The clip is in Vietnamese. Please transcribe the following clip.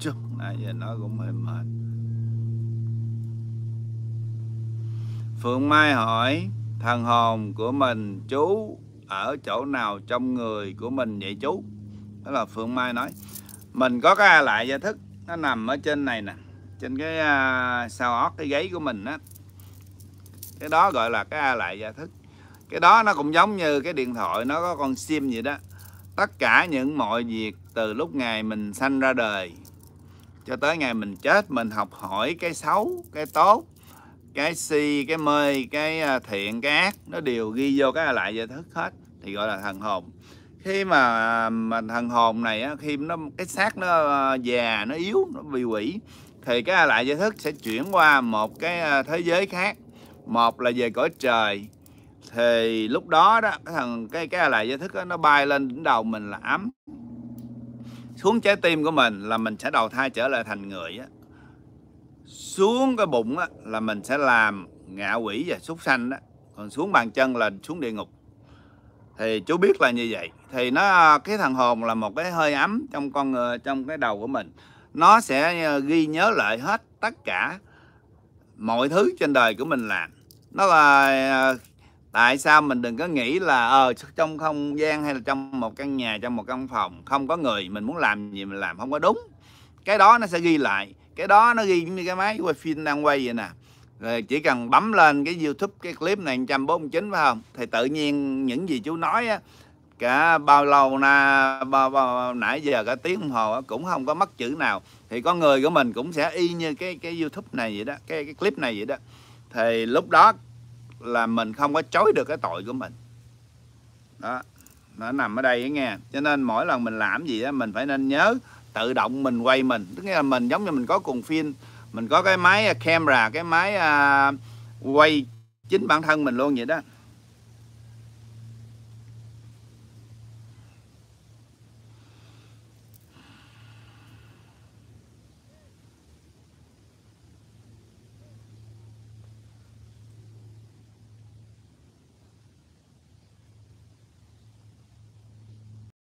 chút nãy giờ nói cũng hơi mệt Phượng Mai hỏi Thần hồn của mình chú ở chỗ nào trong người của mình vậy chú Đó là Phượng Mai nói Mình có cái lại gia thức Nó nằm ở trên này nè Trên cái uh, sao ót cái giấy của mình á Cái đó gọi là cái a lại gia thức Cái đó nó cũng giống như cái điện thoại Nó có con sim vậy đó Tất cả những mọi việc từ lúc ngày mình sanh ra đời cho tới ngày mình chết mình học hỏi cái xấu cái tốt cái si cái mê cái à, thiện cái ác nó đều ghi vô cái lại vô thức hết thì gọi là thần hồn khi mà, mà thần hồn này khi nó cái xác nó à, già nó yếu nó bị quỷ thì cái lại giải thức sẽ chuyển qua một cái à, thế giới khác một là về cõi trời thì lúc đó đó cái thần cái cái lại giải thức đó, nó bay lên đỉnh đầu mình là ấm xuống trái tim của mình là mình sẽ đầu thai trở lại thành người á xuống cái bụng á là mình sẽ làm ngạ quỷ và súc sanh đó còn xuống bàn chân là xuống địa ngục thì chú biết là như vậy thì nó cái thằng hồn là một cái hơi ấm trong con người trong cái đầu của mình nó sẽ ờ, ghi nhớ lại hết tất cả mọi thứ trên đời của mình làm nó là ờ, tại sao mình đừng có nghĩ là ờ trong không gian hay là trong một căn nhà trong một căn phòng không có người mình muốn làm gì mình làm không có đúng cái đó nó sẽ ghi lại cái đó nó ghi như cái máy quay phim đang quay vậy nè rồi chỉ cần bấm lên cái youtube cái clip này 149 phải không thì tự nhiên những gì chú nói á cả bao lâu na bao, bao nãy giờ cả tiếng đồng hồ cũng không có mất chữ nào thì con người của mình cũng sẽ y như cái cái youtube này vậy đó cái cái clip này vậy đó thì lúc đó là mình không có chối được cái tội của mình đó nó nằm ở đây nghe cho nên mỗi lần mình làm gì đó mình phải nên nhớ tự động mình quay mình tức nghĩa là mình giống như mình có cùng phim mình có cái máy camera cái máy uh, quay chính bản thân mình luôn vậy đó